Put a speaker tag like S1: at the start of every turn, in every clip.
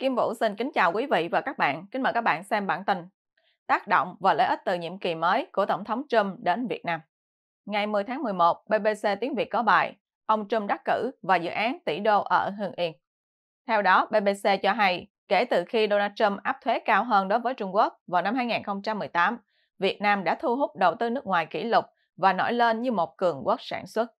S1: Kim Vũ xin kính chào quý vị và các bạn. Kính mời các bạn xem bản tin Tác động và lợi ích từ nhiệm kỳ mới của Tổng thống Trump đến Việt Nam. Ngày 10 tháng 11, BBC Tiếng Việt có bài Ông Trump đắc cử và dự án tỷ đô ở Hưng Yên. Theo đó, BBC cho hay, kể từ khi Donald Trump áp thuế cao hơn đối với Trung Quốc vào năm 2018, Việt Nam đã thu hút đầu tư nước ngoài kỷ lục và nổi lên như một cường quốc sản xuất.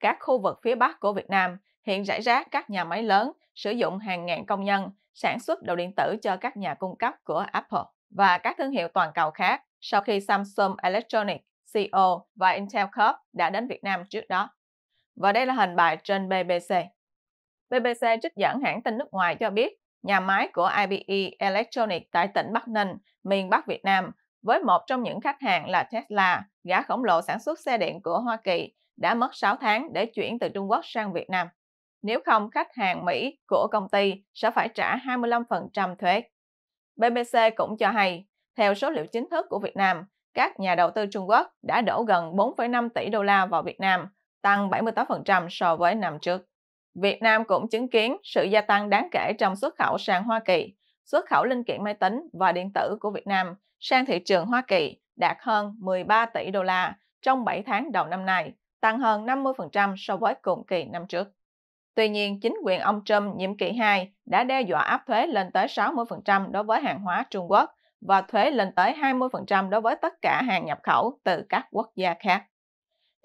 S1: Các khu vực phía Bắc của Việt Nam hiện rải rác các nhà máy lớn sử dụng hàng ngàn công nhân sản xuất đồ điện tử cho các nhà cung cấp của Apple và các thương hiệu toàn cầu khác sau khi Samsung Electronics, CEO và Intel Corp đã đến Việt Nam trước đó. Và đây là hình bài trên BBC. BBC trích dẫn hãng tin nước ngoài cho biết nhà máy của IBE Electronics tại tỉnh Bắc Ninh, miền Bắc Việt Nam, với một trong những khách hàng là Tesla, gã khổng lồ sản xuất xe điện của Hoa Kỳ, đã mất 6 tháng để chuyển từ Trung Quốc sang Việt Nam. Nếu không, khách hàng Mỹ của công ty sẽ phải trả 25% thuế. BBC cũng cho hay, theo số liệu chính thức của Việt Nam, các nhà đầu tư Trung Quốc đã đổ gần 4,5 tỷ đô la vào Việt Nam, tăng 78% so với năm trước. Việt Nam cũng chứng kiến sự gia tăng đáng kể trong xuất khẩu sang Hoa Kỳ. Xuất khẩu linh kiện máy tính và điện tử của Việt Nam sang thị trường Hoa Kỳ đạt hơn 13 tỷ đô la trong 7 tháng đầu năm nay, tăng hơn 50% so với cùng kỳ năm trước. Tuy nhiên, chính quyền ông Trump nhiệm kỳ 2 đã đe dọa áp thuế lên tới 60% đối với hàng hóa Trung Quốc và thuế lên tới 20% đối với tất cả hàng nhập khẩu từ các quốc gia khác.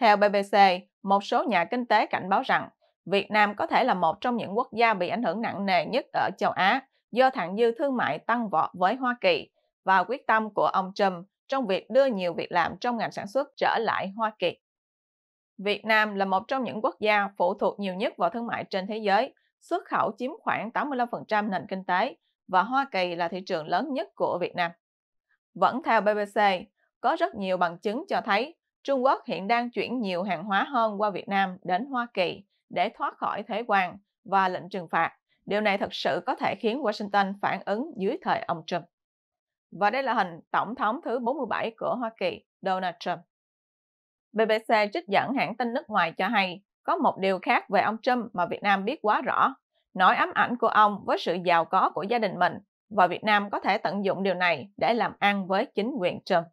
S1: Theo BBC, một số nhà kinh tế cảnh báo rằng Việt Nam có thể là một trong những quốc gia bị ảnh hưởng nặng nề nhất ở châu Á do thặng dư thương mại tăng vọt với Hoa Kỳ và quyết tâm của ông Trump trong việc đưa nhiều việc làm trong ngành sản xuất trở lại Hoa Kỳ. Việt Nam là một trong những quốc gia phụ thuộc nhiều nhất vào thương mại trên thế giới, xuất khẩu chiếm khoảng 85% nền kinh tế và Hoa Kỳ là thị trường lớn nhất của Việt Nam. Vẫn theo BBC, có rất nhiều bằng chứng cho thấy Trung Quốc hiện đang chuyển nhiều hàng hóa hơn qua Việt Nam đến Hoa Kỳ để thoát khỏi thế quan và lệnh trừng phạt. Điều này thật sự có thể khiến Washington phản ứng dưới thời ông Trump. Và đây là hình tổng thống thứ 47 của Hoa Kỳ, Donald Trump. BBC trích dẫn hãng tin nước ngoài cho hay có một điều khác về ông Trump mà Việt Nam biết quá rõ. Nỗi ám ảnh của ông với sự giàu có của gia đình mình và Việt Nam có thể tận dụng điều này để làm ăn với chính quyền Trump.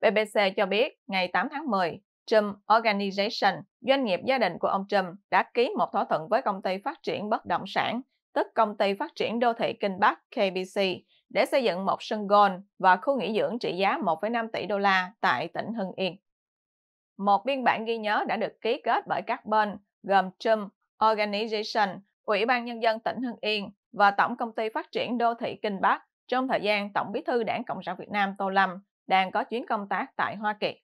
S1: BBC cho biết ngày 8 tháng 10, Trump Organization, doanh nghiệp gia đình của ông Trump, đã ký một thỏa thuận với công ty phát triển bất động sản, tức công ty phát triển đô thị Kinh Bắc KBC, để xây dựng một sân golf và khu nghỉ dưỡng trị giá 1,5 tỷ đô la tại tỉnh Hưng Yên một biên bản ghi nhớ đã được ký kết bởi các bên gồm Trum Organization, Ủy ban Nhân dân tỉnh Hưng Yên và Tổng Công ty Phát triển Đô thị Kinh Bắc trong thời gian Tổng bí thư Đảng Cộng sản Việt Nam Tô Lâm đang có chuyến công tác tại Hoa Kỳ.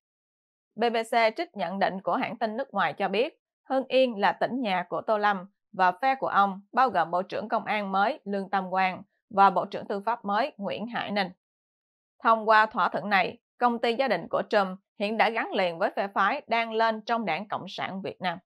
S1: BBC trích nhận định của hãng tin nước ngoài cho biết Hưng Yên là tỉnh nhà của Tô Lâm và phe của ông bao gồm Bộ trưởng Công an mới Lương Tam Quang và Bộ trưởng Tư pháp mới Nguyễn Hải Ninh. Thông qua thỏa thuận này, công ty gia đình của Trump hiện đã gắn liền với phe phái đang lên trong đảng Cộng sản Việt Nam.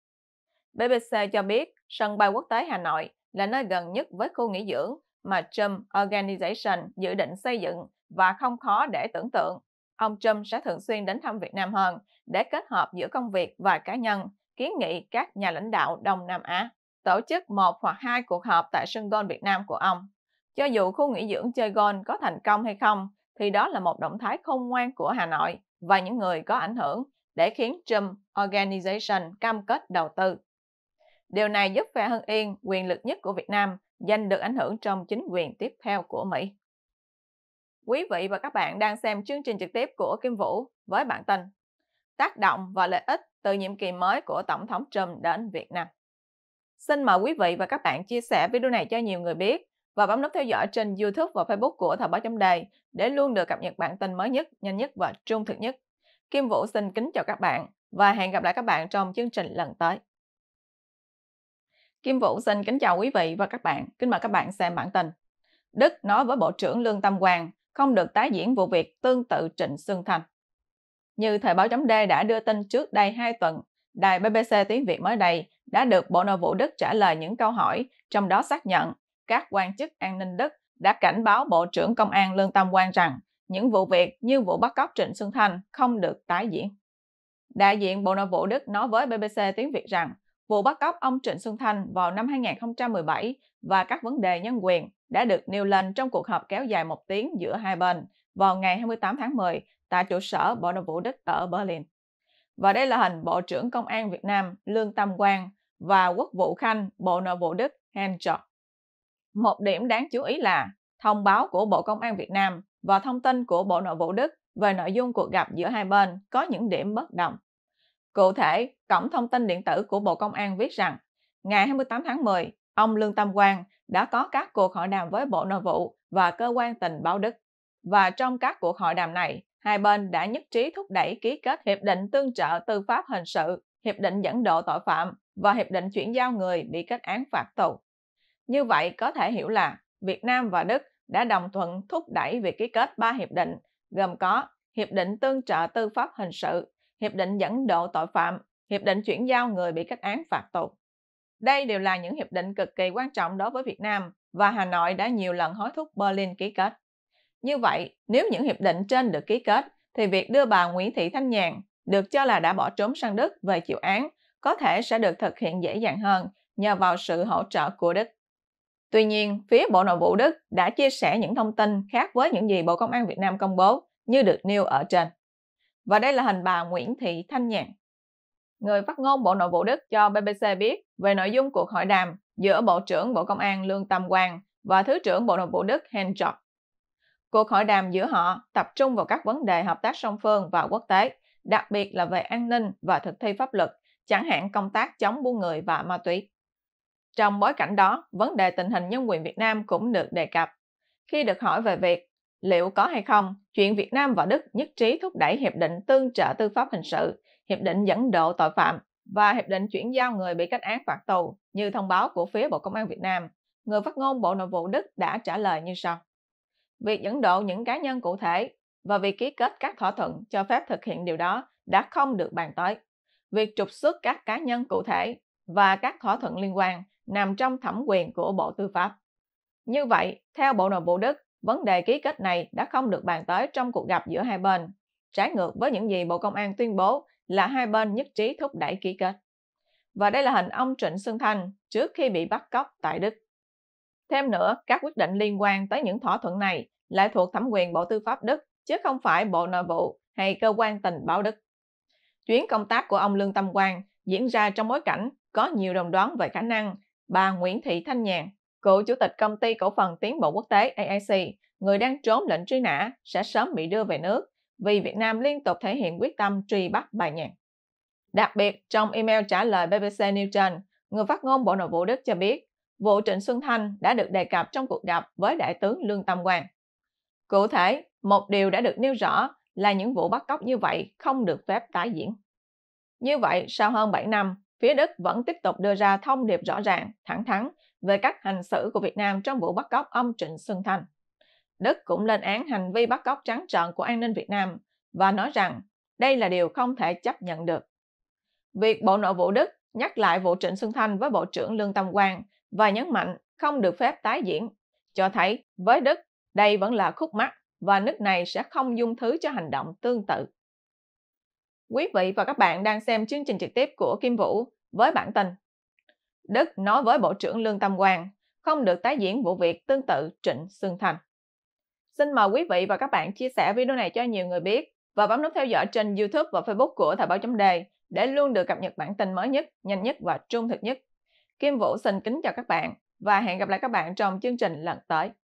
S1: BBC cho biết sân bay quốc tế Hà Nội là nơi gần nhất với khu nghỉ dưỡng mà Trump Organization dự định xây dựng và không khó để tưởng tượng. Ông Trump sẽ thường xuyên đến thăm Việt Nam hơn để kết hợp giữa công việc và cá nhân, kiến nghị các nhà lãnh đạo Đông Nam Á tổ chức một hoặc hai cuộc họp tại sân golf Việt Nam của ông. Cho dù khu nghỉ dưỡng chơi golf có thành công hay không, thì đó là một động thái khôn ngoan của Hà Nội và những người có ảnh hưởng để khiến Trump Organization cam kết đầu tư. Điều này giúp phe Hưng Yên, quyền lực nhất của Việt Nam, giành được ảnh hưởng trong chính quyền tiếp theo của Mỹ. Quý vị và các bạn đang xem chương trình trực tiếp của Kim Vũ với bản tin Tác động và lợi ích từ nhiệm kỳ mới của Tổng thống Trump đến Việt Nam. Xin mời quý vị và các bạn chia sẻ video này cho nhiều người biết và bấm nút theo dõi trên YouTube và Facebook của Thời báo chấm đề để luôn được cập nhật bản tin mới nhất, nhanh nhất và trung thực nhất. Kim Vũ xin kính chào các bạn và hẹn gặp lại các bạn trong chương trình lần tới. Kim Vũ xin kính chào quý vị và các bạn. Kính mời các bạn xem bản tin. Đức nói với Bộ trưởng Lương Tâm Quang không được tái diễn vụ việc tương tự Trịnh Xuân Thành. Như Thời báo chấm D đã đưa tin trước đây 2 tuần, đài BBC tiếng Việt mới đây đã được Bộ Nội vụ Đức trả lời những câu hỏi, trong đó xác nhận các quan chức an ninh Đức đã cảnh báo Bộ trưởng Công an Lương Tâm Quang rằng những vụ việc như vụ bắt cóc Trịnh Xuân Thanh không được tái diễn. Đại diện Bộ Nội vụ Đức nói với BBC tiếng Việt rằng vụ bắt cóc ông Trịnh Xuân Thanh vào năm 2017 và các vấn đề nhân quyền đã được nêu lên trong cuộc họp kéo dài một tiếng giữa hai bên vào ngày 28 tháng 10 tại trụ sở Bộ Nội vụ Đức ở Berlin. Và đây là hình Bộ trưởng Công an Việt Nam Lương Tâm Quang và Quốc vụ Khanh Bộ Nội vụ Đức Henshaw. Một điểm đáng chú ý là thông báo của Bộ Công an Việt Nam và thông tin của Bộ Nội vụ Đức về nội dung cuộc gặp giữa hai bên có những điểm bất đồng. Cụ thể, Cổng Thông tin Điện tử của Bộ Công an viết rằng, ngày 28 tháng 10, ông Lương Tam Quang đã có các cuộc hội đàm với Bộ Nội vụ và Cơ quan tình báo Đức. Và trong các cuộc hội đàm này, hai bên đã nhất trí thúc đẩy ký kết Hiệp định Tương trợ Tư pháp Hình sự, Hiệp định Dẫn độ tội phạm và Hiệp định Chuyển giao người bị kết án phạt tù. Như vậy có thể hiểu là Việt Nam và Đức đã đồng thuận thúc đẩy việc ký kết ba hiệp định gồm có Hiệp định tương trợ tư pháp hình sự, Hiệp định dẫn độ tội phạm, Hiệp định chuyển giao người bị kết án phạt tù. Đây đều là những hiệp định cực kỳ quan trọng đối với Việt Nam và Hà Nội đã nhiều lần hối thúc Berlin ký kết. Như vậy, nếu những hiệp định trên được ký kết, thì việc đưa bà Nguyễn Thị Thanh Nhàn được cho là đã bỏ trốn sang Đức về chịu án có thể sẽ được thực hiện dễ dàng hơn nhờ vào sự hỗ trợ của Đức. Tuy nhiên, phía Bộ Nội vụ Đức đã chia sẻ những thông tin khác với những gì Bộ Công an Việt Nam công bố như được nêu ở trên. Và đây là hình bà Nguyễn Thị Thanh Nhàn. Người phát ngôn Bộ Nội vụ Đức cho BBC biết về nội dung cuộc hội đàm giữa Bộ trưởng Bộ Công an Lương Tam Quang và Thứ trưởng Bộ Nội vụ Đức Hans Cuộc hội đàm giữa họ tập trung vào các vấn đề hợp tác song phương và quốc tế, đặc biệt là về an ninh và thực thi pháp luật, chẳng hạn công tác chống buôn người và ma túy. Trong bối cảnh đó, vấn đề tình hình nhân quyền Việt Nam cũng được đề cập. Khi được hỏi về việc liệu có hay không, chuyện Việt Nam và Đức nhất trí thúc đẩy Hiệp định Tương trợ Tư pháp Hình sự, Hiệp định Dẫn độ Tội phạm và Hiệp định Chuyển giao người bị kết án phạt tù, như thông báo của phía Bộ Công an Việt Nam, người phát ngôn Bộ Nội vụ Đức đã trả lời như sau. Việc dẫn độ những cá nhân cụ thể và việc ký kết các thỏa thuận cho phép thực hiện điều đó đã không được bàn tới. Việc trục xuất các cá nhân cụ thể và các thỏa thuận liên quan nằm trong thẩm quyền của Bộ Tư pháp. Như vậy, theo Bộ Nội vụ Đức, vấn đề ký kết này đã không được bàn tới trong cuộc gặp giữa hai bên, trái ngược với những gì Bộ Công an tuyên bố là hai bên nhất trí thúc đẩy ký kết. Và đây là hình ông Trịnh Xuân Thanh trước khi bị bắt cóc tại Đức. Thêm nữa, các quyết định liên quan tới những thỏa thuận này lại thuộc thẩm quyền Bộ Tư pháp Đức, chứ không phải Bộ Nội vụ hay Cơ quan Tình báo Đức. Chuyến công tác của ông Lương Tâm Quang diễn ra trong bối cảnh có nhiều đồng đoán về khả năng Bà Nguyễn Thị Thanh Nhàn, cựu chủ tịch công ty cổ phần tiến bộ quốc tế AIC, người đang trốn lệnh truy nã, sẽ sớm bị đưa về nước vì Việt Nam liên tục thể hiện quyết tâm truy bắt bà Nhàn. Đặc biệt, trong email trả lời BBC News Trên, người phát ngôn Bộ Nội vụ Đức cho biết vụ Trịnh Xuân Thanh đã được đề cập trong cuộc gặp với Đại tướng Lương Tam Quang. Cụ thể, một điều đã được nêu rõ là những vụ bắt cóc như vậy không được phép tái diễn. Như vậy, sau hơn 7 năm, phía Đức vẫn tiếp tục đưa ra thông điệp rõ ràng, thẳng thắn về cách hành xử của Việt Nam trong vụ bắt cóc ông Trịnh Xuân Thành. Đức cũng lên án hành vi bắt cóc trắng trợn của an ninh Việt Nam và nói rằng đây là điều không thể chấp nhận được. Việc Bộ Nội vụ Đức nhắc lại vụ Trịnh Xuân Thanh với Bộ trưởng Lương Tâm Quang và nhấn mạnh không được phép tái diễn, cho thấy với Đức đây vẫn là khúc mắc và nước này sẽ không dung thứ cho hành động tương tự. Quý vị và các bạn đang xem chương trình trực tiếp của Kim Vũ với bản tin. Đức nói với Bộ trưởng Lương Tâm Quang không được tái diễn vụ việc tương tự Trịnh Xuân Thành. Xin mời quý vị và các bạn chia sẻ video này cho nhiều người biết và bấm nút theo dõi trên YouTube và Facebook của Thời báo chấm đề để luôn được cập nhật bản tin mới nhất, nhanh nhất và trung thực nhất. Kim Vũ xin kính chào các bạn và hẹn gặp lại các bạn trong chương trình lần tới.